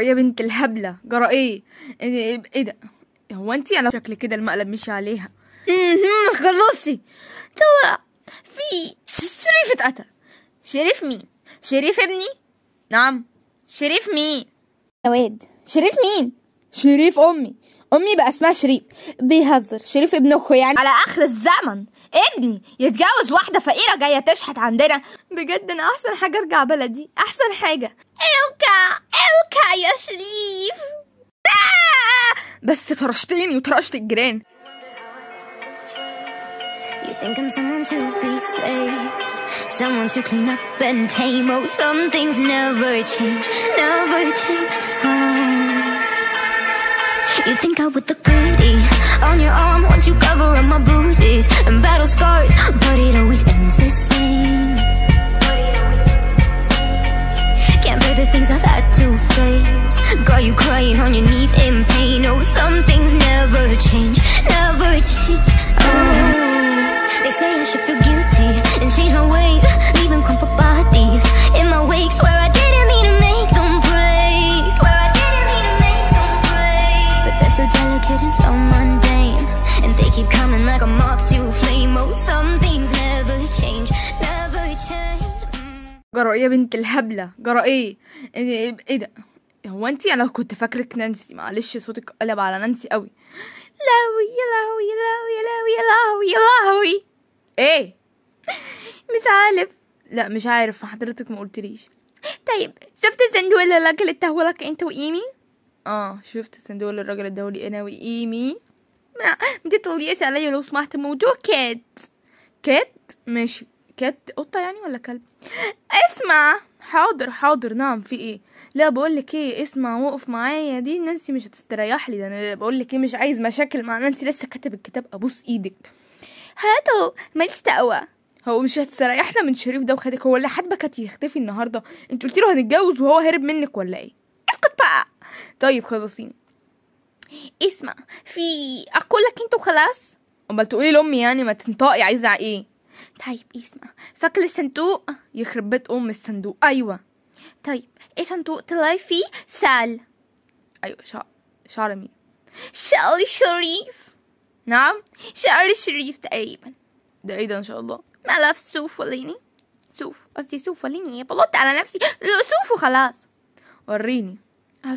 يا بنت الهبله جرى ايه؟ ايه ايه ده هو انتي انا شكلي كده المقلب مشي عليها خلصي طلع في شريف اتقتل شريف مين شريف ابني نعم شريف مين سواد شريف مين شريف امي امي بقى اسمها شريف بيهزر شريف ابن اخو يعني على اخر الزمن ابني يتجوز واحدة فقيرة جاية تشحت عندنا بجد أنا أحسن حاجة أرجع بلدي أحسن حاجة إلكا إلكا يا شريف آه! بس طرشتيني وطرشت الجيران You think I'm someone to be Someone to clean up and tame Oh, some things never change, never change oh. You think I would look pretty on your arm once you cover up my bruises and battle scars, but it always ends the same. Can't bear the things I've had to face. Got you crying on your knees in pain. Oh, something. يا بنت الهبله جرائيه إيه، إيه،, ايه ايه ده هو انتي انا كنت فاكرك نانسي معلش صوتك قلب على نانسي قوي لهوي يا لهوي يا لهوي يا لهوي يا لهوي يا لهوي ايه مش عارف لا مش عارف حضرتك ما قلتليش طيب شفت الصندوق اللي الراجل اداهولك لك انت وايمي اه شفت الصندوق اللي الراجل اداهولي انا وايمي ما تطلقيش عليا لو سمحت موضوع كات كات ماشي كات قطة يعني ولا كلب اسمع حاضر حاضر نعم في ايه لا بقول لك ايه اسمع وقف معايا دي نانسي مش هتستريح لي ده انا بقول لك ايه مش عايز مشاكل مع نانسي لسه كاتب الكتاب ابوس ايدك هاتو ما تقوى هو مش هتستريحنا من شريف ده وخدك هو اللي كانت يختفي النهارده انت قلت له هنتجوز وهو هرب منك ولا ايه اسكت بقى طيب خلصين اسمع في اقول لك انت وخلاص امال تقولي لامي يعني ما تنطقي عايزه ايه طيب اسمع فاكر الصندوق يخرب بيت ام الصندوق ايوه طيب ايه صندوق طلعي فيه سال ايوه شعر شعر مين شعري شريف نعم شعري شريف تقريبا ده ايه ده ان شاء الله ملف سوف وليني سوف قصدي سوف وليني بلط على نفسي سوف وخلاص وريني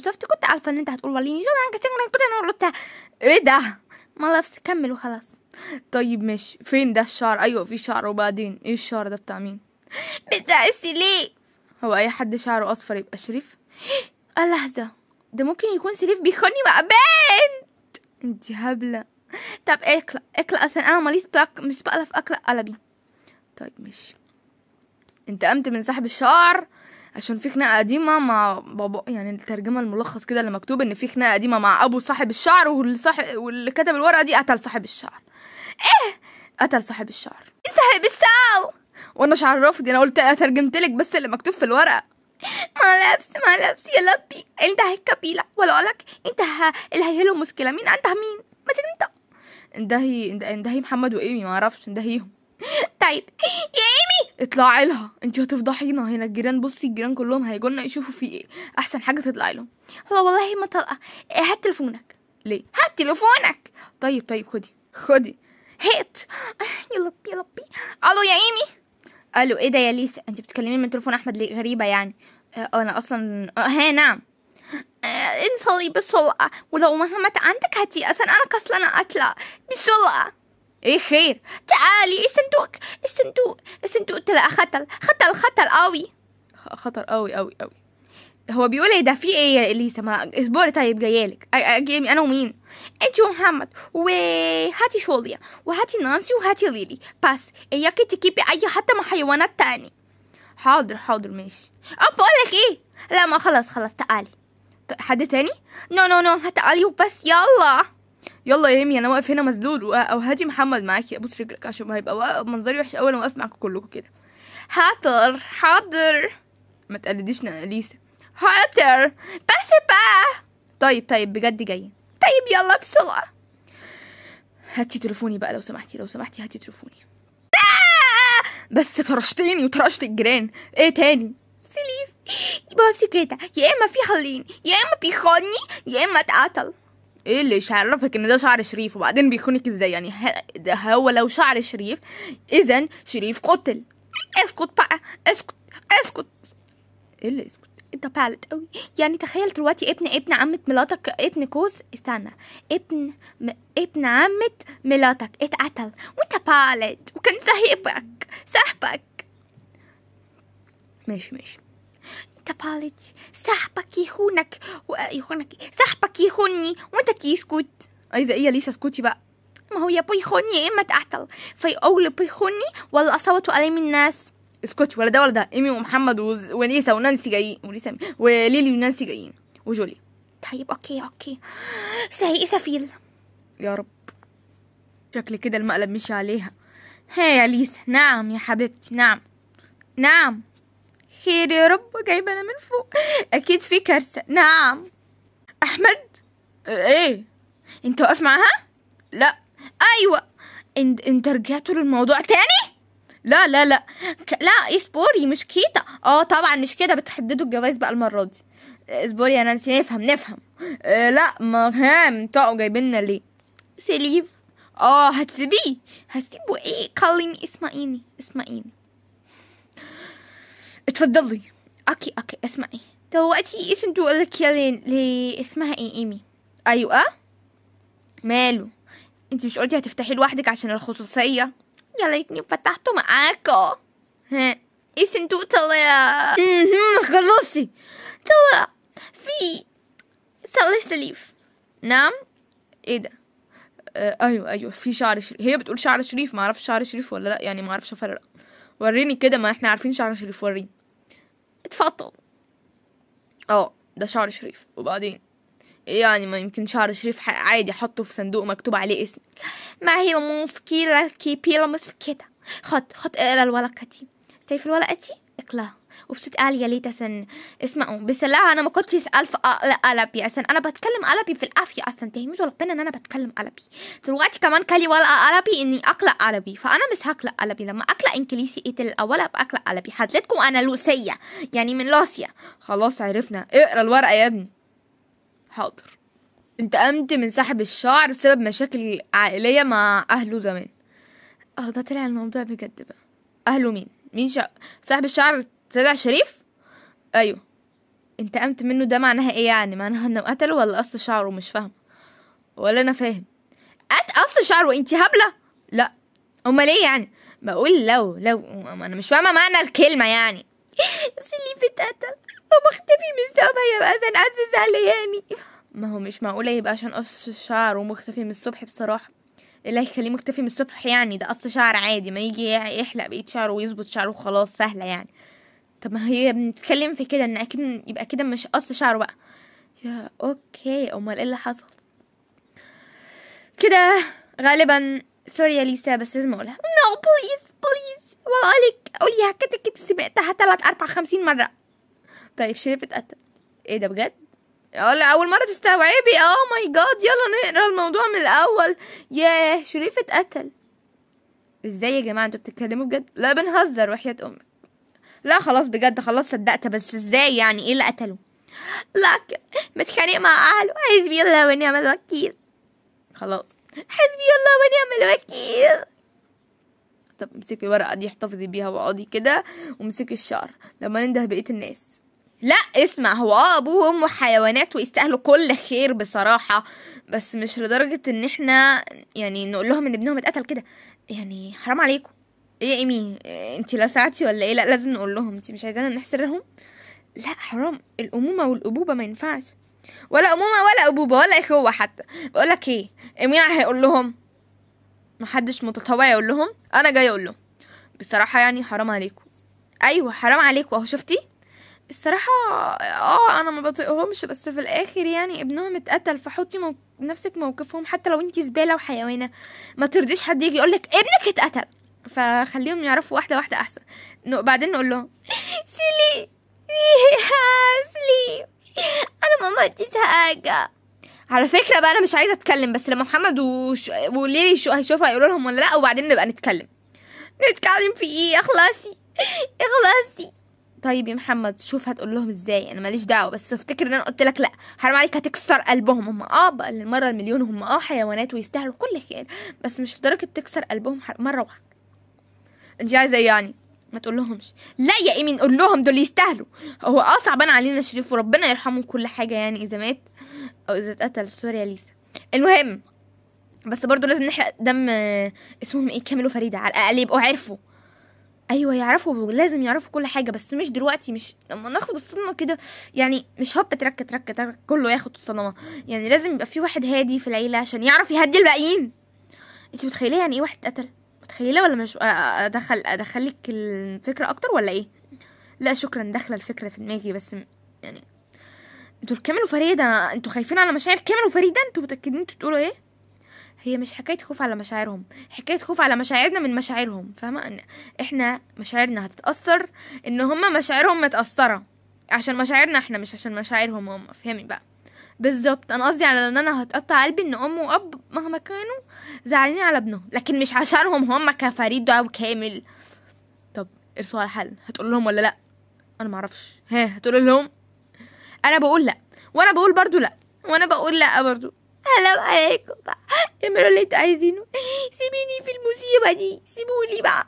شفت كنت عارفه ان انت هتقول وليني شو انا كنت طيب، انا ايه ده ملف كمل وخلاص طيب ماشي فين ده الشعر ايوه في شعر وبعدين ايه الشعر ده بتاع مين بتاع ليه هو اي حد شعره اصفر يبقى شريف آه، لحظة ده ممكن يكون سليف بيخوني مع بنت انتي هبلة طب اقلق اقلق اصلا انا ماليش بقلق مش بقلق في قلبي طيب ماشي انت قمت من سحب الشعر عشان في خناقه قديمه مع بابا يعني الترجمه الملخص كده اللي مكتوب ان في خناقه قديمه مع ابو صاحب الشعر واللي صاحب واللي كتب الورقه دي قتل صاحب الشعر ايه قتل صاحب الشعر صاحب الساو وانا شعر رافض يعني انا قلت ترجمت لك بس اللي مكتوب في الورقه ما لبس ما لبس يا لبي انت الكبيلة ولا اقولك انت اللي هيهلو مشكله مين انت مين ما انت اندهي اندهي محمد وايمي ما اعرفش اندهيهم طيب يا ايمي اطلعي لها انت هتفضحينا هنا الجيران بصي الجيران كلهم لنا يشوفوا في ايه احسن حاجه تطلعي لهم هو والله ما طلقه إيه، هات تليفونك ليه هات تليفونك طيب طيب خدي خدي هيت يا ربي يا ربي الو يا ايمي الو ايه ده يا ليسا انت بتكلمين من تليفون احمد ليه غريبه يعني اه انا اصلا اه ها نعم آه، انصلي بسرعة ولو مهما عندك هاتي أصلا أنا كسلانة أطلع بسرعة ايه خير تعالي الصندوق الصندوق الصندوق طلع خطر خطر خطر قوي خطر قوي قوي قوي هو بيقول ايه ده في ايه يا اليسا ما اسبوع طيب جايالك انا ومين انت ومحمد وهاتي شوليا وهاتي نانسي وهاتي ليلي بس اياكي تكيبي اي حتى مع حيوانات تاني حاضر حاضر ماشي اب أه، بقول لك ايه لا ما خلاص خلاص تعالي حد تاني نو نو نو تعالي وبس يلا يلا يا هيمي انا واقف هنا مسدود او هاتي محمد معاكي ابوس رجلك عشان هيبقى منظري وحش اول انا واقف معاكم كلكم كده حاضر حاضر ما تقلديش اليسا هاتر بس بقى طيب طيب بجد جاي طيب يلا بسرعة هاتي تليفوني بقى لو سمحتي لو سمحتي هاتي تليفوني آه! بس طرشتيني وطرشت الجيران ايه تاني سليف بصي كده يا اما في حلين يا اما بيخوني يا اما اتقتل ايه اللي يعرفك ان ده شعر شريف وبعدين بيخونك ازاي يعني ده هو لو شعر شريف اذا شريف قتل اسكت بقى اسكت اسكت ايه اللي اسكت انت بالد قوي يعني تخيل دلوقتي ابن ابن عمة ملاتك ابن كوز استنى ابن م... ابن عمة ملاتك اتقتل وانت بالد وكان صاحبك صاحبك ماشي ماشي انت بالد صاحبك يخونك و... يخونك صاحبك يخوني وانت تسكت عايزه ايه يا ليسا اسكتي بقى ما هو يا بيخوني يا اما اتقتل فيقول بيخوني ولا اصوتوا عليه من الناس اسكتي ولا ده ولا ده ايمي ومحمد ونيسا ونانسي جايين وليسا وليلي ونانسي جايين وجولي طيب اوكي اوكي سهي إيه سفيل يا رب شكل كده المقلب مشي عليها ها يا ليسا نعم يا حبيبتي نعم نعم خير يا رب جايبه انا من فوق اكيد في كارثه نعم احمد ايه انت واقف معاها لا ايوه انت رجعتوا للموضوع تاني لا لا لا لا اسبوري إيه، مش كيتا اه طبعا مش كده بتحددوا الجواز بقى المره دي اصبري آه، يا يعني نانسي نفهم نفهم آه لا ما هم انتوا جايبيننا ليه سليب اه هتسيبيه هسيبه ايه كلمي اسمعيني اسمعيني اتفضلي اوكي اوكي اسمعي دلوقتي اسم لك يا اسمها ايه ايمي ايوه ماله انت مش قلتي هتفتحي لوحدك عشان الخصوصيه يا ليتني فتحته معاكو ها ايه صندوق طلع خلصي طلع في ثلاث سليف نعم ايه ده آه ايوه ايوه في شعر شريف هي بتقول شعر شريف ما اعرفش شعر شريف ولا لا يعني ما اعرفش افرق وريني كده ما احنا عارفين شعر شريف وريني اتفضل اه ده شعر شريف وبعدين يعني ما يمكن شعر شريف عادي حطه في صندوق مكتوب عليه اسمك ما هي المسكيلة كي مش في كده خط خط اقرا الورقة دي شايف الورقة دي اقراها وبصوت يا ليت اسن اسمعوا لا أنا ما كنتش أسأل في قلبي عشان أنا بتكلم قلبي في القافية أصلا تهمزوا ربنا إن أنا بتكلم قلبي دلوقتي كمان كلي ورقة قلبي إني أقلق قلبي فأنا مش هقلق قلبي لما أقلق إنجليزي إيه الأول أبقى أقلق قلبي حضرتكم أنا لوسية يعني من لوسيا خلاص عرفنا اقرا الورقة يا ابني حاضر انتقمت من سحب الشعر بسبب مشاكل عائلية مع أهله زمان اه ده طلع الموضوع بجد بقى أهله مين؟ مين شا... سحب الشعر طلع شريف؟ أيوه انتقمت منه ده معناها ايه يعني معناها انه قتله ولا اصل شعره مش فاهمه ولا انا فاهم اصل شعره انت هبله لا امال ايه يعني بقول لو لو انا مش فاهمه معنى الكلمه يعني بس اللي بتقتل مختفي من الصبح يبقى سنقزز يعني ما هو مش معقولة يبقى عشان قص الشعر ومختفي من الصبح بصراحة اللي هيخليه مختفي من الصبح يعني ده قص شعر عادي ما يجي يحلق بقية شعره ويظبط شعره وخلاص سهلة يعني طب ما هي بنتكلم في كده ان اكيد يبقى كده مش قص شعره بقى يا اوكي امال ايه اللي حصل كده غالبا سوري يا ليسا بس لازم اقولها نو بليز بليز والله عليك كده هكتك سبقتها تلات اربع خمسين مرة طيب شريف اتقتل ايه ده بجد اول مره تستوعبي اه ماي جاد يلا نقرا الموضوع من الاول ياه شريف اتقتل ازاي يا جماعه انتوا بتتكلموا بجد لا بنهزر وحياه امك لا خلاص بجد خلاص صدقت بس ازاي يعني ايه اللي قتله لكن متخانق مع اهله حسبي الله ونعم الوكيل خلاص حسبي الله ونعم الوكيل طب امسكي الورقه دي احتفظي بيها واقعدي كده وامسكي الشعر لما ننده بقيه الناس لا اسمع هو اه ابوه وامه حيوانات ويستاهلوا كل خير بصراحه بس مش لدرجه ان احنا يعني نقول لهم ان ابنهم اتقتل كده يعني حرام عليكم ايه يا ايمي انت لا ساعتي ولا ايه لا لازم نقول لهم انت مش عايزانا نحسرهم لا حرام الامومه والابوبه ما ينفعش ولا امومه ولا ابوبه ولا اخوه حتى بقولك ايه ايمي هيقول لهم محدش متطوع يقول لهم انا جاي اقول لهم بصراحه يعني حرام عليكم ايوه حرام عليكم اهو شفتي الصراحة اه انا ما بطيقهمش بس في الاخر يعني ابنهم اتقتل فحطي مو... نفسك موقفهم حتى لو انتي زبالة وحيوانة ما ترضيش حد يجي يقولك ابنك اتقتل فخليهم يعرفوا واحدة واحدة احسن بعدين نقول لهم سيلي سلي انا ما مرتيش حاجة على فكرة بقى انا مش عايزة اتكلم بس لما محمد وش... وليلي شو... هيشوفها يقولوا لهم ولا لا وبعدين نبقى نتكلم نتكلم في ايه اخلصي اخلصي طيب يا محمد شوف هتقول لهم ازاي انا ماليش دعوه بس افتكر ان انا قلت لك لا حرام عليك هتكسر قلبهم هم اه المره المليون هم اه حيوانات ويستاهلوا كل خير بس مش لدرجه تكسر قلبهم مره واحده انت عايزه إيه يعني ما تقول لهمش لا يا ايمين قول لهم دول يستاهلوا هو اه صعبان علينا شريف وربنا يرحمه كل حاجه يعني اذا مات او اذا اتقتل سوري يا ليسا المهم بس برضو لازم نحرق دم آه، اسمهم ايه كامل وفريده على الاقل يبقوا عرفوا ايوه يعرفوا لازم يعرفوا كل حاجه بس مش دلوقتي مش لما ناخد الصدمه كده يعني مش هوب ترك ترك ترك كله ياخد الصدمه يعني لازم يبقى في واحد هادي في العيله عشان يعرف يهدي الباقيين انت متخيله يعني ايه واحد اتقتل متخيله ولا مش ادخل ادخلك الفكره اكتر ولا ايه لا شكرا داخله الفكره في دماغي بس يعني انتوا الكامل وفريده انتوا خايفين على مشاعر كامل وفريده انتوا متاكدين انتوا بتقولوا ايه هي مش حكايه خوف على مشاعرهم حكايه خوف على مشاعرنا من مشاعرهم فاهمه ان احنا مشاعرنا هتتاثر ان هما مشاعرهم متاثره عشان مشاعرنا احنا مش عشان مشاعرهم هما فهمي بقى بالظبط انا قصدي على ان انا هتقطع قلبي ان ام واب مهما كانوا زعلانين على ابنهم لكن مش عشانهم هما كفريد او كامل طب ارسوا على حل هتقول لهم ولا لا انا معرفش ها هتقول لهم انا بقول لا وانا بقول برضو لا وانا بقول لا برضو هلا عليكم بقى اعملوا اللي انتوا عايزينه سيبيني في المصيبة دي سيبولي بقى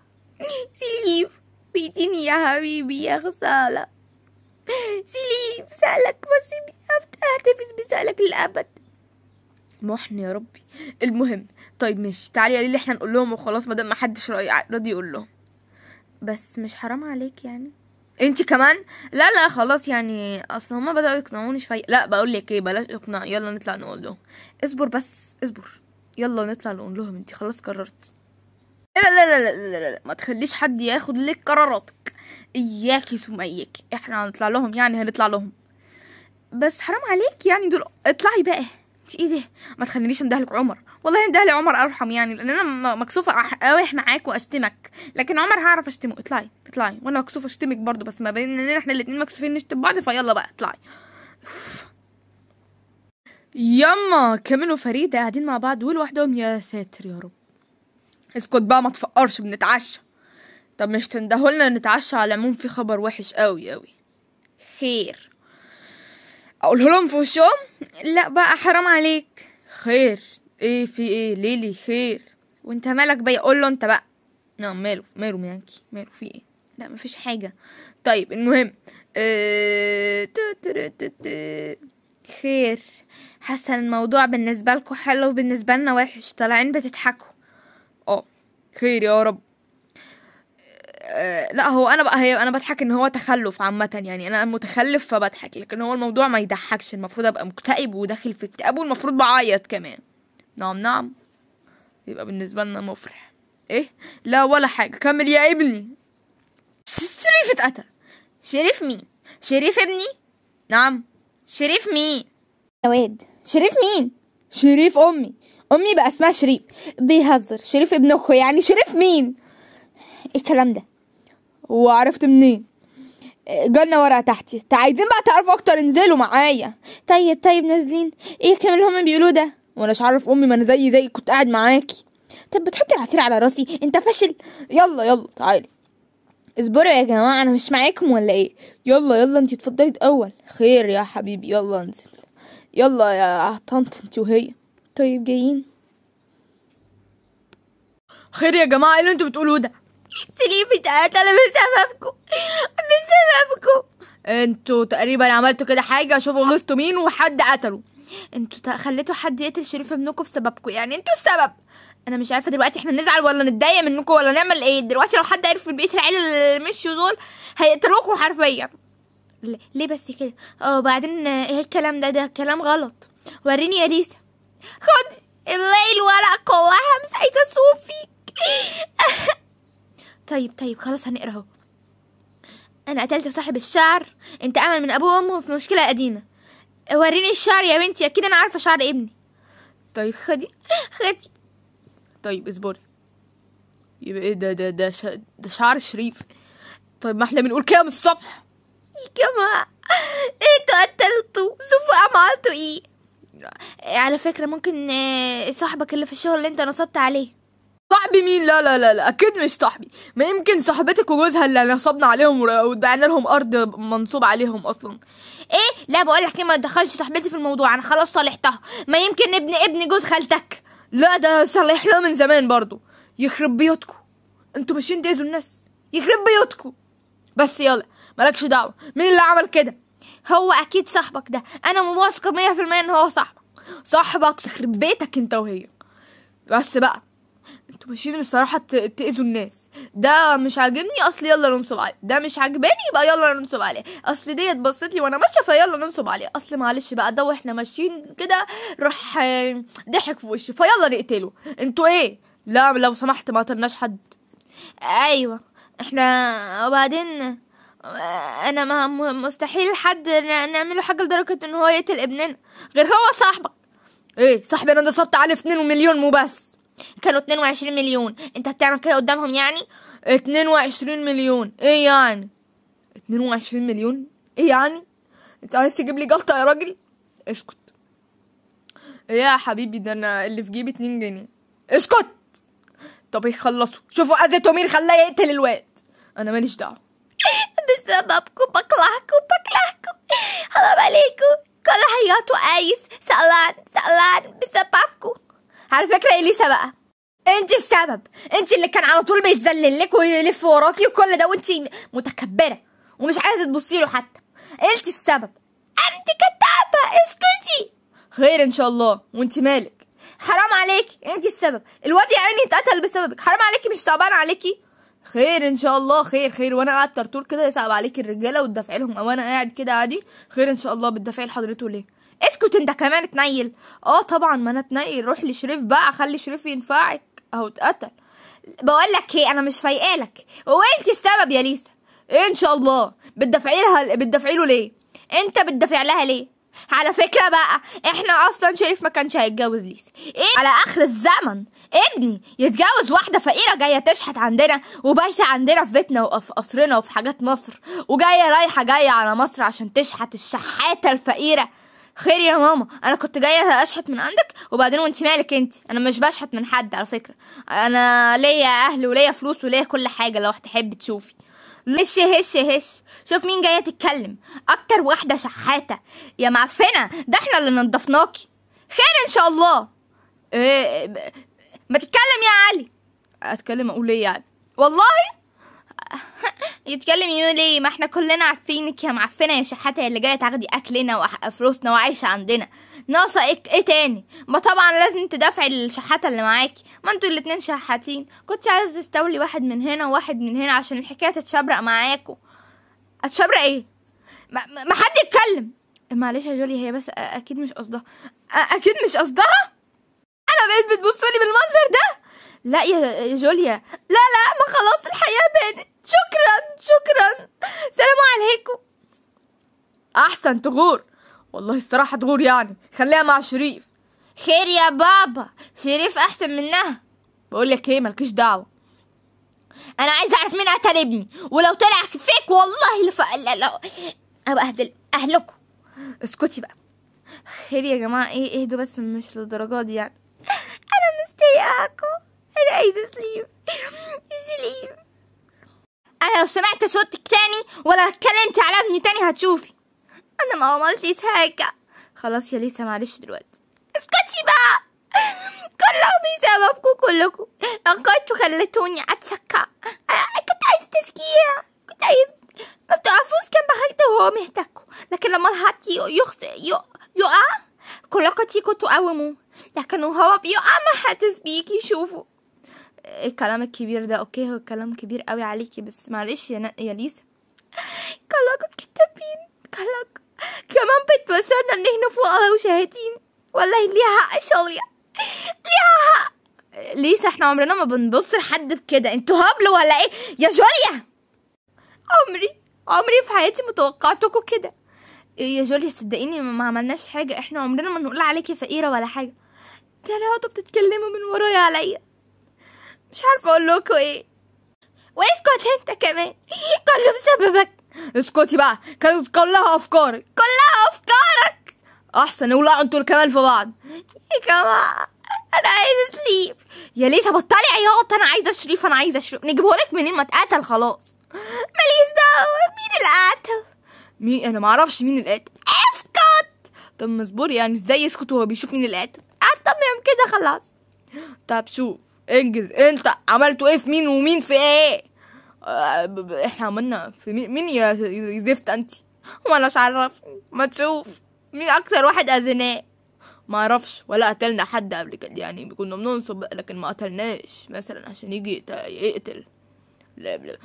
سليف بيتيني يا حبيبي يا غساله سليف سألك بس هحتفظ بسألك للأبد محن يا ربي المهم طيب ماشي تعالي قولي اللي احنا نقول لهم وخلاص مادام ما حدش راضي يقول لهم بس مش حرام عليك يعني انت كمان لا لا خلاص يعني اصل هما بداوا يقنعوني شويه لا بقول لك ايه بلاش اقناع يلا نطلع نقول لهم اصبر بس اصبر يلا نطلع نقول لهم انت خلاص قررت لا لا لا لا لا, لا. ما تخليش حد ياخد لك قراراتك اياكي سميك اياكي احنا هنطلع لهم يعني هنطلع لهم بس حرام عليك يعني دول اطلعي بقى انت ايه ده ما تخلينيش اندهلك عمر والله اندهلي عمر ارحم يعني لان انا مكسوفه اقاوح معاك واشتمك لكن عمر هعرف اشتمه اطلعي اطلعي وانا مكسوفه اشتمك برضو بس ما بيننا احنا الاتنين مكسوفين نشتم بعض فيلا بقى اطلعي يما كامل وفريدة قاعدين مع بعض ولوحدهم يا ساتر يا رب اسكت بقى ما تفقرش بنتعشى طب مش تندهولنا نتعشى على العموم في خبر وحش قوي قوي خير اقول لهم في وشهم لا بقى حرام عليك خير ايه في ايه ليلي خير وانت مالك بقى قول له انت بقى نعم ماله ماله ميانكي ماله في ايه لا مفيش حاجه طيب المهم اه... خير حاسه الموضوع بالنسبه لكم حلو وبالنسبه لنا وحش طالعين بتضحكوا اه خير يا رب آه، لا هو انا بقى هي انا بضحك ان هو تخلف عامه يعني انا متخلف فبضحك لكن هو الموضوع ما يضحكش المفروض ابقى مكتئب وداخل في اكتئاب والمفروض بعيط كمان نعم نعم يبقى بالنسبه لنا مفرح ايه لا ولا حاجه كمل يا ابني شريف اتقتل شريف مين شريف ابني نعم شريف مين واد شريف مين شريف امي امي بقى اسمها شريف بيهزر شريف ابنكو يعني شريف مين ايه الكلام ده وعرفت منين جالنا ورقة تحتي طيب عايزين بقى تعرفوا اكتر انزلوا معايا طيب طيب نازلين ايه كمان اللي هما بيقولوه ده وانا مش عارف امي ما انا زي زي كنت قاعد معاكي طب بتحطي العصير على راسي انت فاشل يلا يلا تعالي اصبروا يا جماعه انا مش معاكم ولا ايه يلا يلا انتي اتفضلي الاول خير يا حبيبي يلا انزل يلا يا طنط انتي وهي طيب جايين خير يا جماعه ايه اللي انتوا بتقولوه ده سليم اتقتل بسببكم بسببكم انتوا تقريبا عملتوا كده حاجه شوفوا غصتوا مين وحد قتله انتوا خليتوا حد يقتل شريف ابنكم بسببكم يعني انتوا السبب انا مش عارفه دلوقتي احنا نزعل ولا نتضايق منكم ولا نعمل ايه دلوقتي لو حد عرف من بقيه العيله اللي مشوا دول هيقتلوكوا حرفيا ليه بس كده اه وبعدين ايه الكلام ده ده كلام غلط وريني يا ليسا خد اللي الورق كلها مش عايزه اشوف طيب طيب خلاص هنقرا اهو انا قتلت صاحب الشعر انت امل من ابوه وامه في مشكله قديمه وريني الشعر يا بنتي اكيد انا عارفه شعر ابني طيب خدي خدي طيب اصبري يبقى ايه ده ده ده, ش... ده شعر شريف طيب ما احنا بنقول كده من الصبح يا جماعة ايه انتوا قتلتوا شوفوا عملتوا ايه على فكرة ممكن آه، صاحبك اللي في الشغل اللي انت نصبت عليه صاحبي مين لا لا لا لا اكيد مش صاحبي ما يمكن صاحبتك وجوزها اللي نصبنا عليهم ودعنا لهم ارض منصوب عليهم اصلا ايه لا بقول لك ايه ما تدخلش صاحبتي في الموضوع انا خلاص صالحتها ما يمكن ابن ابن جوز خالتك لا ده صالح له من زمان برضو يخرب بيوتكو انتوا ماشيين تاذوا الناس يخرب بيوتكو بس يلا مالكش دعوه مين اللي عمل كده هو اكيد صاحبك ده انا مواثقه مية في المية ان هو صاحبك صاحبك يخرب بيتك انت وهي بس بقى انتوا ماشيين الصراحه تاذوا الناس ده مش عاجبني اصل يلا ننصب عليه ده مش عاجباني يبقى يلا ننصب عليه اصل ديت بصت لي وانا ماشيه فيلا ننصب عليه اصل معلش بقى ده واحنا ماشيين كده راح ضحك في وشي فيلا نقتله انتوا ايه لا لو سمحت ما قتلناش حد ايوه احنا وبعدين انا ما مستحيل حد نعمله حاجه لدرجه ان هو يقتل ابننا غير هو صاحبك ايه صاحبي انا نصبت عليه اتنين مليون مو بس كانوا 22 مليون انت هتعمل كده قدامهم يعني 22 مليون ايه يعني 22 مليون ايه يعني انت عايز تجيب لي جلطه يا راجل اسكت ايه يا حبيبي ده انا اللي في جيبي 2 جنيه اسكت طب يخلصوا شوفوا اذته مين خلاه يقتل الواد انا ماليش دعوه بسببكم بكرهكم بكرهكم حرام عليكم كل حياته قايس سألان سألان بسببكم على فكره اليسا بقى انت السبب انت اللي كان على طول بيتذلل لك ويلف وراكي وكل ده وانت متكبره ومش عايزه تبصي له حتى انت السبب انت كتابه اسكتي خير ان شاء الله وانت مالك حرام عليكي انت السبب الواد يا عيني اتقتل بسببك حرام عليكي مش صعبان عليكي خير ان شاء الله خير خير وانا قاعد طول كده يصعب عليكي الرجاله وتدافعي لهم او انا قاعد كده عادي خير ان شاء الله بتدافعي لحضرته ليه اسكت انت كمان اتنيل اه طبعا ما انا اتنيل روح لشريف بقى خلي شريف ينفعك اهو اتقتل بقول لك ايه انا مش فايقالك لك وانت السبب يا ليسا إيه ان شاء الله بتدافعي لها بتدافعي له ليه انت بتدافع لها ليه على فكرة بقى احنا اصلا شريف ما كانش هيتجوز ليسا ايه على اخر الزمن ابني يتجوز واحدة فقيرة جاية تشحت عندنا وبايتة عندنا في بيتنا وفي قصرنا وفي حاجات مصر وجاية رايحة جاية على مصر عشان تشحت الشحاتة الفقيرة خير يا ماما انا كنت جايه اشحت من عندك وبعدين وانت مالك انت انا مش بشحت من حد على فكره انا ليا اهل وليا فلوس وليا كل حاجه لو هتحبي تشوفي هش هش هش شوف مين جايه تتكلم اكتر واحده شحاته يا معفنه ده احنا اللي نضفناكي خير ان شاء الله إيه ما تتكلم يا علي اتكلم اقول ايه يعني والله يتكلم يقول ايه ما احنا كلنا عارفينك يا معفنه يا شحاته اللي جايه تاخدي اكلنا وفلوسنا وعايشه عندنا ناقصه ايه, ايه تاني ما طبعا لازم تدافعي الشحاته اللي معاكي ما انتوا الاتنين شحاتين كنت عايز تستولي واحد من هنا وواحد من هنا عشان الحكايه تتشبرق معاكوا اتشبرق ايه ما, ما حد يتكلم معلش يا جولي هي بس اكيد مش قصدها اكيد مش قصدها انا بقيت بتبصولي بالمنظر ده لا يا جوليا لا لا ما خلاص الحياه بدات شكرا شكرا سلام عليكم احسن تغور والله الصراحة تغور يعني خليها مع شريف خير يا بابا شريف احسن منها بقول لك ايه مالكيش دعوة انا عايز اعرف مين قتل ابني ولو طلع فيك والله لا لا لا ابقى اهدل اهلكوا اسكتي بقى خير يا جماعة ايه اهدوا بس مش للدرجة دي يعني انا مستيقاكم انا عايزة سليم سليم انا لو سمعت صوتك تاني ولا اتكلمت على ابني تاني هتشوفي انا ما عملتش حاجه خلاص يا ليسا معلش دلوقتي اسكتي بقى كله بسببكم كلكم لقيتوا خلتوني اتسكع كنت عايز تسكية كنت عايز ما بتقفوش كان حد وهو مهتكوا لكن لما الحد يخ... يقع كلكم تيجوا تقاوموه لكن وهو بيقع ما حدش بيجي يشوفه ايه الكلام الكبير ده اوكي هو كلام كبير قوي عليكي بس معلش يا, نا... يا ليسا كلاكم كتابين كلاكم كمان بتبصرنا ان احنا على وشاهدين والله ليها حق شوية ليها حق ليسا احنا عمرنا ما بنبص لحد بكده انتوا هبل ولا ايه يا جوليا عمري عمري في حياتي متوقعتكم كده يا جوليا صدقيني ما عملناش حاجة احنا عمرنا ما نقول عليكي فقيرة ولا حاجة ده انا بتتكلموا من ورايا عليا مش عارفه اقول لكم ايه واسكت انت كمان كله بسببك اسكتي بقى كانت كلها افكارك كلها افكارك احسن اولع انتوا الكمال في بعض يا جماعه انا عايز اسليب يا ليسا بطلي عياط انا عايزه شريف انا عايزه شريف نجيبهولك منين ما اتقتل خلاص ماليش دعوه مين اللي قتل مين انا معرفش مين اللي قتل اسكت طب مصبور يعني ازاي يسكت وهو بيشوف مين اللي قتل اتمم كده خلاص طب شوف انجز انت عملتوا ايه في مين ومين في ايه آه، احنا عملنا في مين, مين يا زفت انت ما انا عارف ما تشوف مين اكتر واحد اذناه ما عرفش ولا قتلنا حد قبل كده يعني كنا بننصب لكن ما قتلناش مثلا عشان يجي يقتل لا لا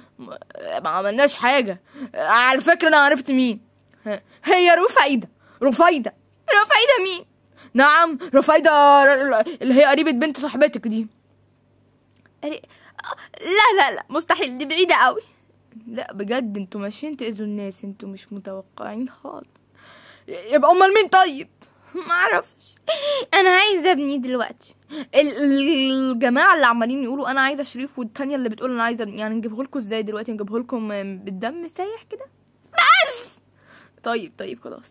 ما عملناش حاجه آه، على فكره انا عرفت مين هي رفايده رفايده رفايده مين نعم رفايده اللي هي قريبه بنت صاحبتك دي لا لا لا مستحيل دي بعيدة قوي لا بجد انتوا ماشيين تأذوا الناس انتوا مش متوقعين خالص يبقى امال مين طيب معرفش انا عايزه ابني دلوقتي الجماعه اللي عمالين يقولوا انا عايزه شريف والتانية اللي بتقول انا عايزه يعني نجيبه لكم ازاي دلوقتي نجيبه لكم بالدم سايح كده بس طيب طيب خلاص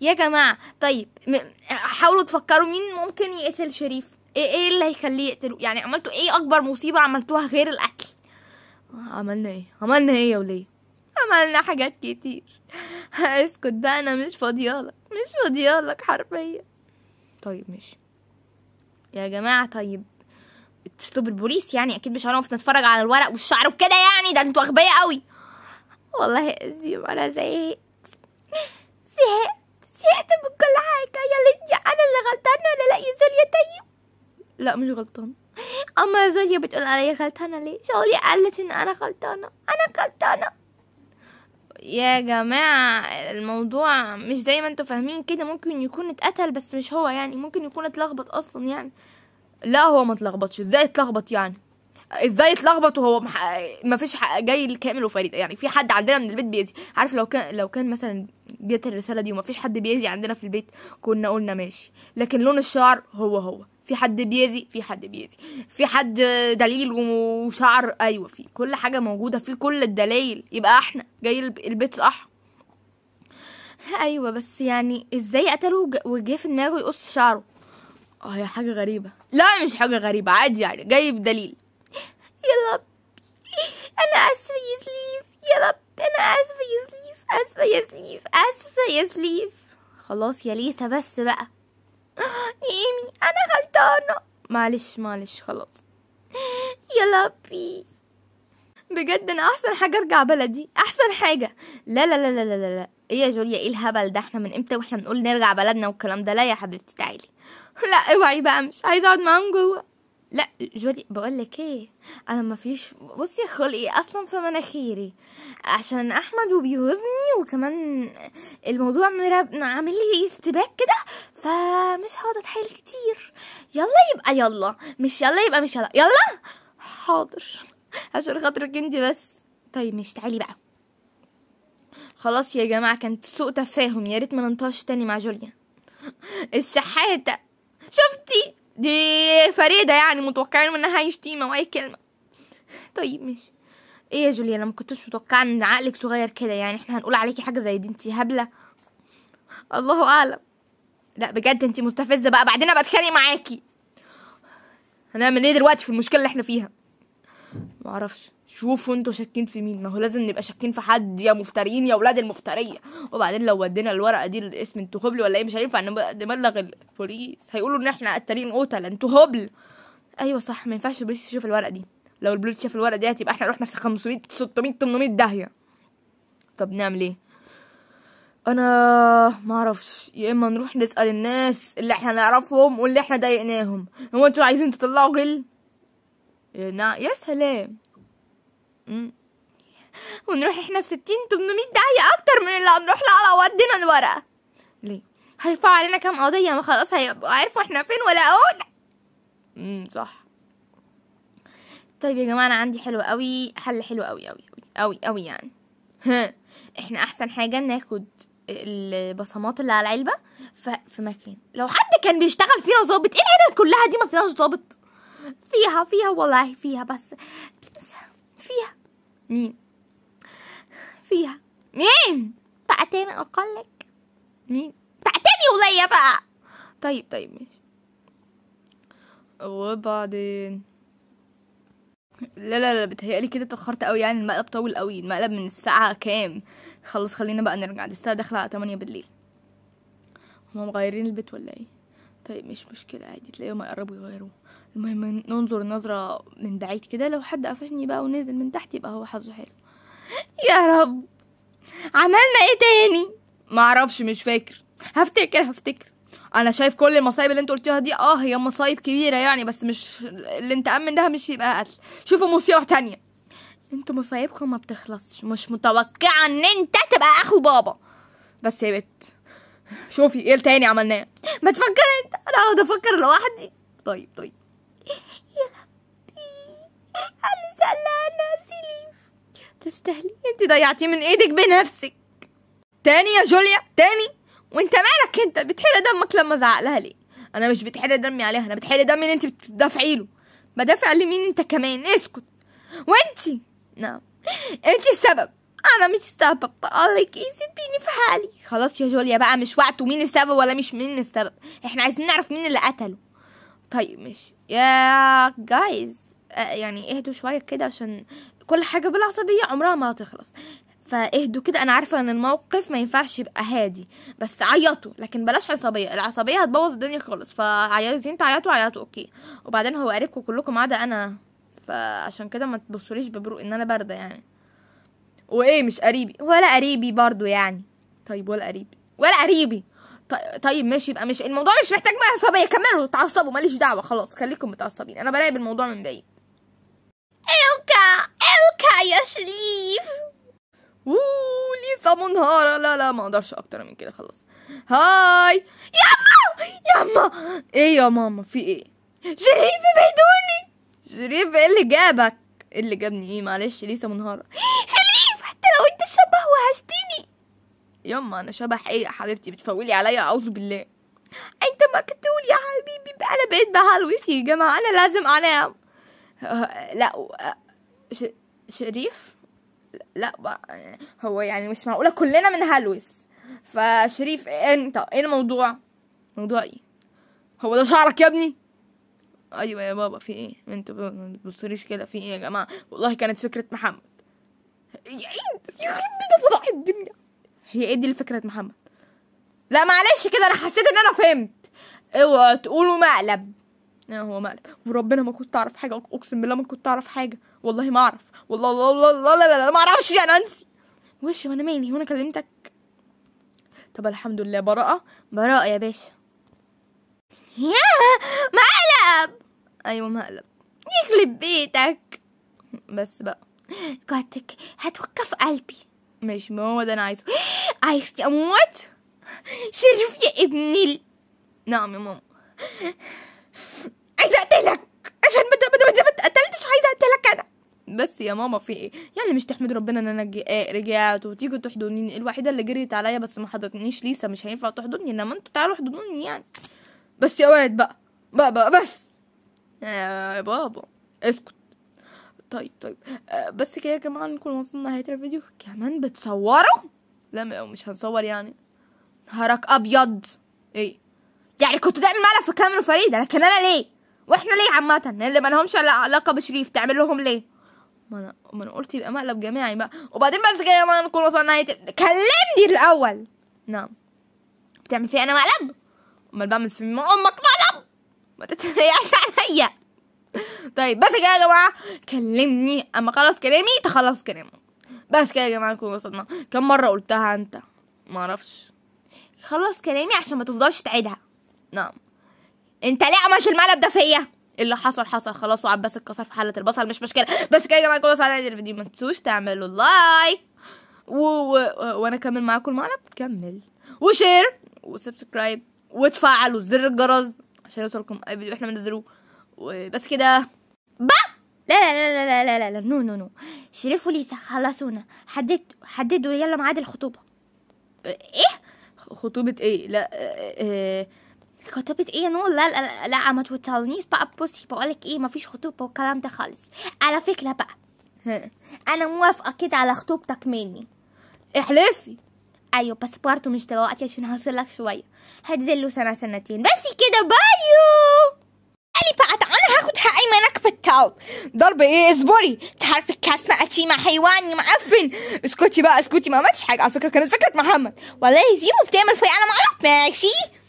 يا جماعه طيب حاولوا تفكروا مين ممكن يقتل شريف ايه ايه اللي هيخليه يقتله يعني عملتوا ايه اكبر مصيبه عملتوها غير القتل عملنا ايه عملنا ايه يا وليه عملنا حاجات كتير اسكت بقى انا مش فاضيالك مش فاضيالك حرفيا طيب ماشي يا جماعه طيب اسلوب البوليس يعني اكيد مش هنقف نتفرج على الورق والشعر وكده يعني ده انتوا اغبياء قوي والله يا انا زهقت زهقت زهقت من كل حاجه يا ليديا انا اللي غلطانه ولا لا يا طيب لا مش غلطان اما زوجي بتقول علي غلطانه ليه شغلي قالت ان انا غلطانه انا غلطانه يا جماعة الموضوع مش زي ما انتوا فاهمين كده ممكن يكون اتقتل بس مش هو يعني ممكن يكون اتلخبط اصلا يعني لا هو ما اتلخبطش ازاي اتلخبط يعني ازاي اتلخبط وهو ما فيش جاي لكامل وفريد يعني في حد عندنا من البيت بيأذي عارف لو كان لو كان مثلا جت الرساله دي وما فيش حد بيأذي عندنا في البيت كنا قلنا ماشي لكن لون الشعر هو هو في حد بيأذي في حد بيأذي في حد دليل وشعر ايوه في كل حاجه موجوده في كل الدلائل يبقى احنا جاي البيت صح ايوه بس يعني ازاي قتله وجه في دماغه يقص شعره اه هي حاجه غريبه لا مش حاجه غريبه عادي يعني جايب دليل يا رب أنا آسفة يا سليف يا رب أنا آسفة يا سليف آسفة يا سليف آسفة يا سليف خلاص يا ليسا بس بقى يا إيمي أنا غلطانة معلش معلش خلاص يا ربي بجد انا احسن حاجه ارجع بلدي احسن حاجه لا لا لا لا لا لا ايه يا جوليا ايه الهبل ده احنا من امتى واحنا بنقول نرجع بلدنا والكلام ده لا يا حبيبتي تعالي لا اوعي بقى مش عايزه اقعد معاهم جوه لا جوري بقول لك ايه انا ما فيش بصي خلقي ايه اصلا في مناخيري عشان احمد وبيوزني وكمان الموضوع عامل لي استباك كده فمش هقعد اتحايل كتير يلا يبقى يلا مش يلا يبقى مش يلا يلا حاضر عشان خاطرك انت بس طيب مش تعالي بقى خلاص يا جماعه كانت سوء تفاهم يا ريت ما ننطقش تاني مع جوليا الشحاته شفتي دي فريده يعني متوقعين منها اي شتيمه واي كلمه طيب ماشي ايه يا جوليا انا ما كنتش متوقعه ان عقلك صغير كده يعني احنا هنقول عليكي حاجه زي دي انت هبله الله اعلم لا بجد انت مستفزه بقى بعدين ابقى اتخانق معاكي هنعمل ايه دلوقتي في المشكله اللي احنا فيها معرفش شوفوا انتوا شاكين في مين ما هو لازم نبقى شاكين في حد يا مفترين يا ولاد المفتريه وبعدين لو ودينا الورقه دي للاسم انتوا هبل ولا ايه مش هينفع نبلغ البوليس هيقولوا ان احنا قتلين قتل انتوا هبل ايوه صح ما ينفعش البوليس يشوف الورقه دي لو البوليس شاف الورقه دي هتبقى احنا رحنا في 500 600 800 داهيه طب نعمل ايه انا ما اعرفش يا اما نروح نسال الناس اللي احنا نعرفهم واللي احنا ضايقناهم هو انتوا عايزين تطلعوا غل نعم يا سلام ونروح احنا في ستين تمنمية داهية أكتر من اللي هنروح لها على ودنا الورقة ليه هيرفعوا علينا كام قضية ما خلاص هيبقوا عارفوا احنا فين ولا أقول امم صح طيب يا جماعة أنا عندي حلو قوي حل حلو قوي قوي قوي قوي يعني ها. احنا أحسن حاجة ناخد البصمات اللي على العلبة في مكان لو حد كان بيشتغل فينا ظابط ايه العيلة كلها دي ما فيهاش ظابط فيها فيها والله فيها بس فيها مين فيها مين بقى اقول لك مين بقتين وليا بقى طيب طيب ماشي وبعدين لا لا لا بتهيألي كده اتأخرت قوي يعني المقلب طول قوي المقلب من الساعة كام خلاص خلينا بقى نرجع لسه داخلة على تمانية بالليل هما مغيرين البيت ولا ايه طيب مش مشكلة عادي تلاقيهم يقربوا يغيروه المهم ننظر نظرة من بعيد كده لو حد قفشني بقى ونزل من تحت يبقى هو حظه حلو يا رب عملنا ايه تاني معرفش مش فاكر هفتكر هفتكر انا شايف كل المصايب اللي انت قلتيها دي اه هي مصايب كبيره يعني بس مش اللي انت امن ده مش يبقى قتل شوفوا مصيبه تانية انتوا مصايبكم ما بتخلصش مش متوقعه ان انت تبقى اخو بابا بس يا بت شوفي ايه تاني عملناه ما تفكر انت انا اقعد افكر لوحدي طيب طيب يا ربي علي ناسي سيلي تستاهلي انت ضيعتيه من ايدك بنفسك تاني يا جوليا تاني وانت مالك انت بتحرق دمك لما زعقلها ليه انا مش بتحرق دمي عليها انا بتحرق دمي ان انت بتدافعي له بدافع لمين انت كمان اسكت وانت نعم انت السبب انا مش السبب بقولك ايه سيبيني في حالي خلاص يا جوليا بقى مش وقت ومين السبب ولا مش مين السبب احنا عايزين نعرف مين اللي قتله طيب مش يا جايز آه، يعني اهدوا شوية كده عشان كل حاجة بالعصبية عمرها ما هتخلص فاهدوا كده انا عارفه ان الموقف ما ينفعش يبقى هادي بس عيطوا لكن بلاش عصبيه العصبيه هتبوظ الدنيا خالص فعايزين تعيطوا عيطوا اوكي وبعدين هو قريبكم كلكم ما عدا انا فعشان كده ما تبصوليش ببرو ان انا بارده يعني وايه مش قريبي ولا قريبي برضو يعني طيب ولا قريبي ولا قريبي طيب ماشي يبقى مش الموضوع مش محتاج بقى عصبيه كملوا تعصبوا ماليش دعوه خلاص خليكم متعصبين انا براقب الموضوع من بعيد الكا الكا يا شريف وليسا منهارة لا لا ما اقدرش اكتر من كده خلاص هاي ياما ياما ايه يا ماما في ايه شريف بعدوني شريف ايه اللي جابك ايه اللي جابني ايه معلش ليسا منهارة شريف حتى لو انت شبه وحشتيني يما انا شبح ايه يا حبيبتي بتفولي عليا اعوذ بالله انت ما كنت تقول يا حبيبي انا بقيت بهلوس يا جماعه انا لازم انام أه لا أه ش... شريف لا بقى هو يعني مش معقوله كلنا بنهلوس فشريف انت ايه الموضوع موضوع ايه هو ده شعرك يا ابني ايوه يا بابا في ايه انتوا ما تبصريش كده في ايه يا جماعه والله كانت فكره محمد يا ايه يخرب بيت فضح الدنيا هي ايه دي الفكرة يا محمد لا معلش كده انا حسيت ان انا فهمت اوعوا تقولوا مقلب هو مقلب وربنا ما كنت اعرف حاجه اقسم بالله ما كنت اعرف حاجه والله ما اعرف والله لا لا لا لا, لا ما اعرفش يا نانسي وش وانا مالي هو انا كلمتك طب الحمد لله براءه براءه يا باشا يا مقلب ايوه مقلب يخرب بيتك بس بقى قاتك هتوقف قلبي مش هو ده انا عايزه عايز اموت شرف يا ابني ال... نعم يا ماما عايزه اقتلك عشان ما ما اتقتلتش عايزه اقتلك انا بس يا ماما في ايه يعني مش تحمد ربنا ان انا آه، رجعت وتيجوا تحضنيني الوحيده اللي جريت عليا بس ما حضنتنيش ليسا مش هينفع تحضني انما انتوا تعالوا احضنوني يعني بس يا ولد بقى بقى بقى بس آه، يا بابا اسكت طيب طيب آه بس كده يا جماعه نكون وصلنا نهاية الفيديو كمان بتصوروا لا مش هنصور يعني نهارك ابيض ايه يعني كنت تعمل مقلب في كامل فريدة لكن انا ليه واحنا ليه عامه يعني اللي ما لهمش علاقه بشريف تعمل لهم ليه ما انا ما انا قلت يبقى مقلب جماعي بقى وبعدين بس كده يا جماعة نكون وصلنا نهايه كلمني الاول نعم بتعمل في انا مقلب امال بعمل في امك مقلب ما تتريقش عليا طيب بس كده يا جماعه كلمني اما خلص كلامي تخلص كلامه بس كده يا جماعه نكون وصلنا كم مره قلتها انت ما اعرفش خلص كلامي عشان ما تفضلش تعيدها نعم انت ليه عملت المقلب ده فيا إيه اللي حصل حصل خلاص وعباس اتكسر في حله البصل مش مشكله بس كده يا جماعه نكون وصلنا الفيديو ما تنسوش تعملوا لايك و... و... وانا أكمل معاكم المقلب كمل وشير وسبسكرايب وتفعلوا زر الجرس عشان يوصلكم اي فيديو احنا بننزله بس كده با لا لا لا لا لا لا لا نو نو نو شريف وليسا خلصونا حددوا حددوا يلا ميعاد الخطوبة ايه خطوبة ايه لا اه, آه. خطوبة ايه نو لا لا لا ما توترنيش بقى بصي بقولك ايه مفيش خطوبة والكلام ده خالص على فكرة بقى انا موافقة كده على خطوبتك مني احلفي ايوه بس برضه مش دلوقتي عشان هصلك شوية هديله سنة سنتين بس كده بايو اللي بعد انا هاخد ايمنك منك ضرب ايه اصبري انت ما الكاس مع حيواني معفن اسكتي بقى اسكتي ما عملتش حاجه على فكره كانت فكره محمد والله زيمو بتعمل فيا انا معلق ماشي